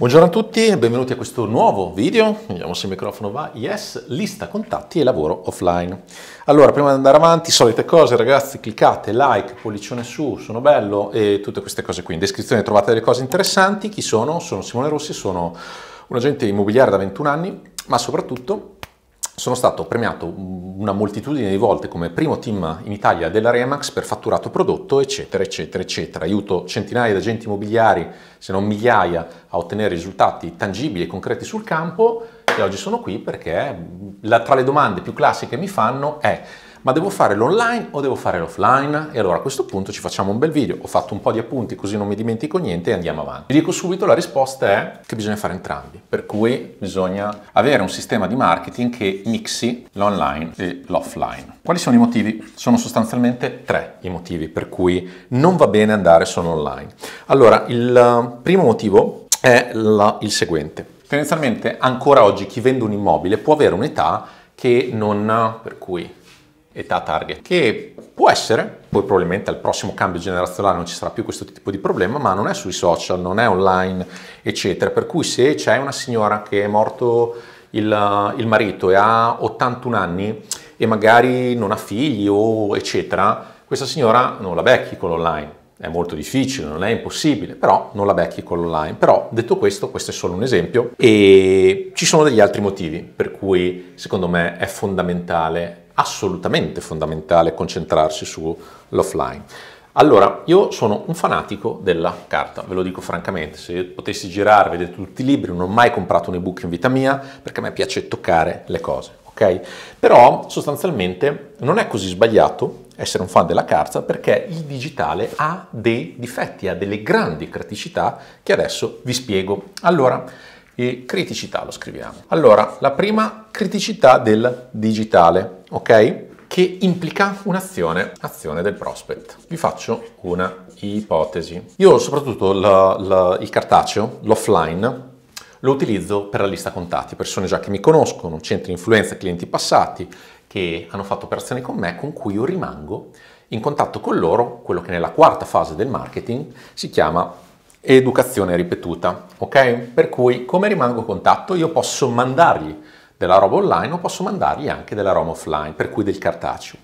Buongiorno a tutti e benvenuti a questo nuovo video, vediamo se il microfono va, yes, lista contatti e lavoro offline. Allora, prima di andare avanti, solite cose ragazzi, cliccate like, pollicione su, sono bello e tutte queste cose qui. In descrizione trovate delle cose interessanti, chi sono? Sono Simone Rossi, sono un agente immobiliare da 21 anni, ma soprattutto sono stato premiato una moltitudine di volte come primo team in Italia della Remax per fatturato prodotto, eccetera, eccetera, eccetera. Aiuto centinaia di agenti immobiliari, se non migliaia, a ottenere risultati tangibili e concreti sul campo e oggi sono qui perché la, tra le domande più classiche che mi fanno è ma devo fare l'online o devo fare l'offline? E allora a questo punto ci facciamo un bel video, ho fatto un po' di appunti così non mi dimentico niente e andiamo avanti. Vi dico subito la risposta è che bisogna fare entrambi, per cui bisogna avere un sistema di marketing che mixi l'online e l'offline. Quali sono i motivi? Sono sostanzialmente tre i motivi per cui non va bene andare solo online. Allora, il eh, primo motivo è la, il seguente. Tendenzialmente ancora oggi chi vende un immobile può avere un'età che non, per cui età target, che può essere, poi probabilmente al prossimo cambio generazionale non ci sarà più questo tipo di problema, ma non è sui social, non è online, eccetera. Per cui se c'è una signora che è morto il, il marito e ha 81 anni e magari non ha figli o eccetera, questa signora non la becchi con l'online. È molto difficile, non è impossibile, però non la becchi con l'online. Però detto questo, questo è solo un esempio e ci sono degli altri motivi per cui secondo me è fondamentale assolutamente fondamentale concentrarsi sull'offline. Allora, io sono un fanatico della carta, ve lo dico francamente, se potessi girare, vedete tutti i libri, non ho mai comprato un ebook in vita mia perché a me piace toccare le cose, ok? Però sostanzialmente non è così sbagliato essere un fan della carta perché il digitale ha dei difetti, ha delle grandi criticità che adesso vi spiego. Allora, e criticità lo scriviamo. Allora, la prima criticità del digitale, ok? Che implica un'azione, azione del prospect. Vi faccio una ipotesi. Io soprattutto la, la, il cartaceo, l'offline, lo utilizzo per la lista contatti, persone già che mi conoscono, centri influenza, clienti passati che hanno fatto operazioni con me con cui io rimango in contatto con loro, quello che nella quarta fase del marketing si chiama e educazione ripetuta, ok? Per cui come rimango in contatto io posso mandargli della roba online o posso mandargli anche della roba offline, per cui del cartaceo.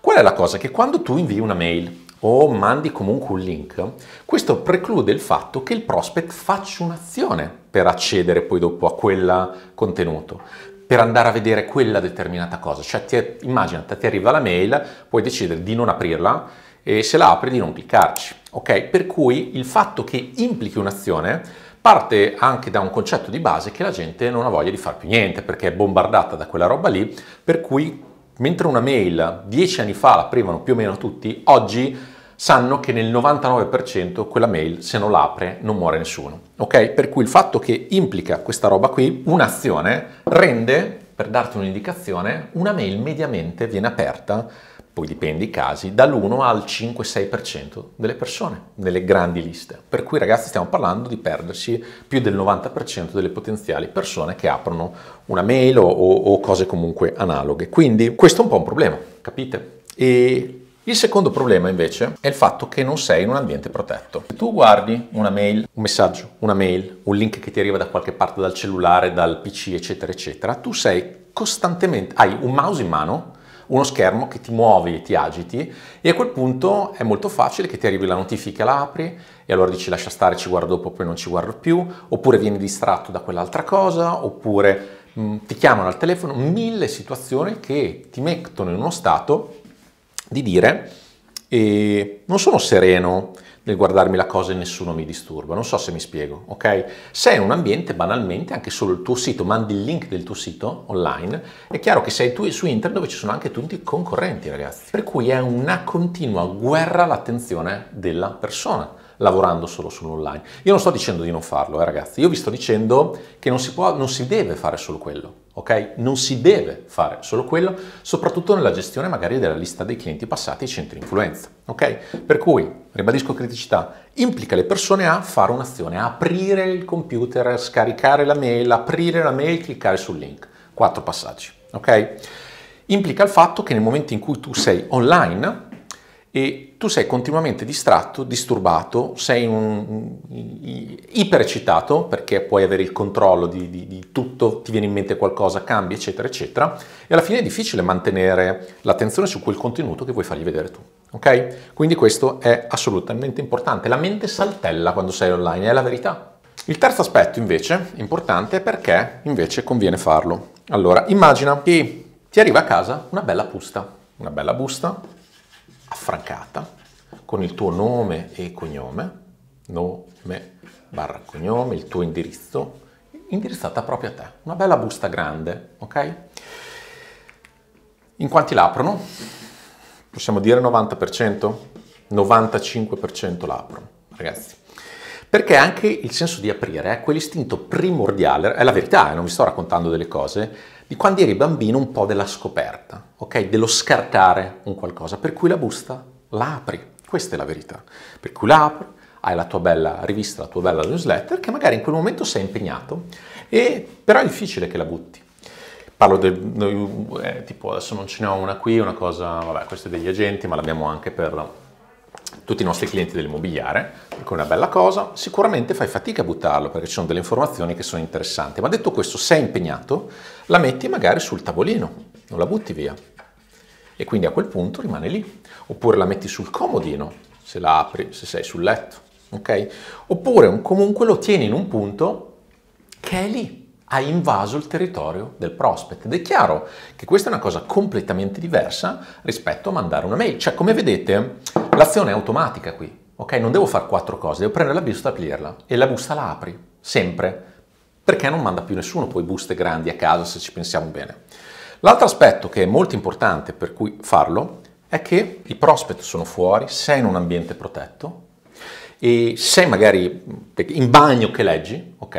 Qual è la cosa? Che quando tu invii una mail o mandi comunque un link, questo preclude il fatto che il prospect faccia un'azione per accedere poi dopo a quel contenuto per andare a vedere quella determinata cosa. Cioè, ti, immaginate, ti arriva la mail, puoi decidere di non aprirla e se la apre di non cliccarci. Ok? Per cui il fatto che implichi un'azione parte anche da un concetto di base che la gente non ha voglia di fare più niente perché è bombardata da quella roba lì, per cui mentre una mail dieci anni fa l'aprivano più o meno tutti, oggi sanno che nel 99% quella mail se non l'apre non muore nessuno. Ok? Per cui il fatto che implica questa roba qui, un'azione, rende, per darti un'indicazione, una mail mediamente viene aperta poi dipende i casi, dall'1 al 5-6% delle persone nelle grandi liste. Per cui ragazzi stiamo parlando di perdersi più del 90% delle potenziali persone che aprono una mail o, o cose comunque analoghe. Quindi questo è un po' un problema, capite? E il secondo problema invece è il fatto che non sei in un ambiente protetto. Se tu guardi una mail, un messaggio, una mail, un link che ti arriva da qualche parte dal cellulare, dal PC, eccetera, eccetera, tu sei costantemente, hai un mouse in mano uno schermo che ti muovi, e ti agiti e a quel punto è molto facile che ti arrivi la notifica, la apri e allora dici lascia stare, ci guardo dopo, poi non ci guardo più, oppure vieni distratto da quell'altra cosa, oppure mh, mm, ti chiamano al telefono, mille situazioni che ti mettono in uno stato di dire e non sono sereno nel guardarmi la cosa e nessuno mi disturba, non so se mi spiego, ok? Sei in un ambiente banalmente, anche solo il tuo sito, mandi il link del tuo sito online, è chiaro che sei tu su internet dove ci sono anche tutti i concorrenti ragazzi, per cui è una continua guerra all'attenzione della persona lavorando solo sull'online. Io non sto dicendo di non farlo, eh, ragazzi, io vi sto dicendo che non si, può, non si deve fare solo quello, ok? Non si deve fare solo quello, soprattutto nella gestione magari della lista dei clienti passati ai centri influenza, ok? Per cui, ribadisco criticità, implica le persone a fare un'azione, a aprire il computer, a scaricare la mail, aprire la mail, cliccare sul link. Quattro passaggi, ok? Implica il fatto che nel momento in cui tu sei online, e tu sei continuamente distratto, disturbato, sei un, ipercitato perché puoi avere il controllo di, di, di, tutto, ti viene in mente qualcosa, cambi, eccetera, eccetera, e alla fine è difficile mantenere l'attenzione su quel contenuto che vuoi fargli vedere tu. Ok? Quindi questo è assolutamente importante. La mente saltella quando sei online, è la verità. Il terzo aspetto invece importante è perché invece conviene farlo. Allora, immagina che ti arriva a casa una bella busta, una bella busta affrancata con il tuo nome e cognome, nome barra cognome, il tuo indirizzo, indirizzata proprio a te. Una bella busta grande, ok? In quanti l'aprono? Possiamo dire 90%? 95% l'aprono, ragazzi. Perché anche il senso di aprire è quell'istinto primordiale, è la verità, eh, non vi sto raccontando delle cose, di quando eri bambino un po' della scoperta, ok? Dello scartare un qualcosa, per cui la busta la apri, questa è la verità, per cui la apri, hai la tua bella rivista, la tua bella newsletter, che magari in quel momento sei impegnato, e, però è difficile che la butti. Parlo del... Eh, tipo adesso non ce ne ho una qui, una cosa, vabbè, questa è degli agenti, ma l'abbiamo anche per tutti i nostri clienti dell'immobiliare, che è una bella cosa, sicuramente fai fatica a buttarlo perché ci sono delle informazioni che sono interessanti, ma detto questo, sei impegnato, la metti magari sul tavolino, non la butti via e quindi a quel punto rimane lì, oppure la metti sul comodino, se la apri, se sei sul letto, ok? Oppure comunque lo tieni in un punto che è lì, hai invaso il territorio del prospect. Ed è chiaro che questa è una cosa completamente diversa rispetto a mandare una mail. Cioè, come vedete, L'azione è automatica qui, ok? Non devo fare quattro cose, devo prendere la busta e aprirla. E la busta la apri, sempre. Perché non manda più nessuno poi buste grandi a casa se ci pensiamo bene. L'altro aspetto che è molto importante per cui farlo è che i prospect sono fuori, sei in un ambiente protetto e sei magari in bagno che leggi, ok?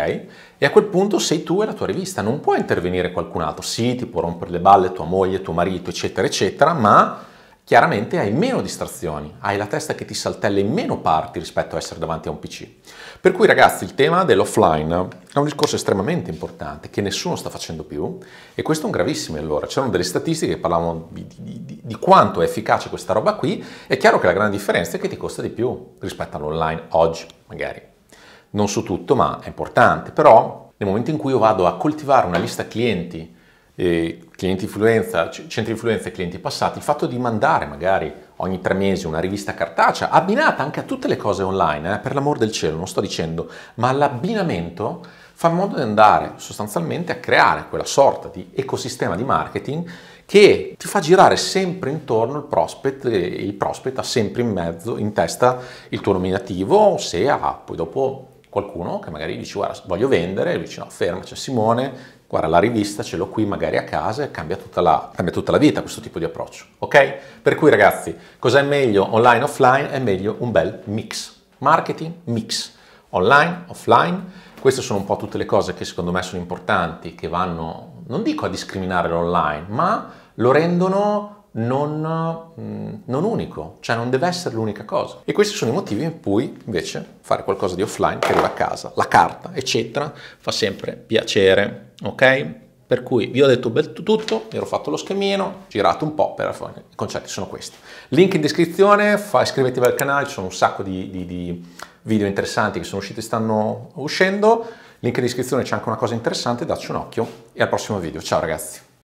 E a quel punto sei tu e la tua rivista, non può intervenire qualcun altro. Sì, ti può rompere le balle tua moglie, tuo marito, eccetera, eccetera, ma chiaramente hai meno distrazioni, hai la testa che ti saltella in meno parti rispetto a essere davanti a un PC. Per cui ragazzi il tema dell'offline è un discorso estremamente importante che nessuno sta facendo più e questo è un gravissimo allora. C'erano delle statistiche che parlavano di, di, di quanto è efficace questa roba qui, è chiaro che la grande differenza è che ti costa di più rispetto all'online oggi magari. Non su tutto ma è importante, però nel momento in cui io vado a coltivare una lista clienti eh, clienti influenza, centri influenza e clienti passati, il fatto di mandare magari ogni tre mesi una rivista cartacea, abbinata anche a tutte le cose online, eh, per l'amor del cielo, non sto dicendo, ma l'abbinamento fa in modo di andare sostanzialmente a creare quella sorta di ecosistema di marketing che ti fa girare sempre intorno il prospect e il prospect ha sempre in mezzo, in testa il tuo nominativo, se ha poi dopo qualcuno che magari dice guarda voglio vendere, lui dice no ferma, c'è Simone, guarda la rivista ce l'ho qui magari a casa e cambia tutta la, cambia tutta la vita questo tipo di approccio, ok? Per cui ragazzi, cos'è meglio online e offline? È meglio un bel mix. Marketing mix, online, offline. Queste sono un po' tutte le cose che secondo me sono importanti, che vanno, non dico a discriminare l'online, ma lo rendono non, mm, non unico, cioè non deve essere l'unica cosa. E questi sono i motivi in cui invece fare qualcosa di offline che arriva a casa, la carta, eccetera, fa sempre piacere, ok? Per cui vi ho detto bel tutto, mi ero fatto lo schemino, girato un po', per fine i concetti sono questi. Link in descrizione, fa, iscrivetevi al canale, ci sono un sacco di, di, di video interessanti che sono usciti e stanno uscendo. Link in descrizione c'è anche una cosa interessante, dacci un occhio e al prossimo video. Ciao ragazzi!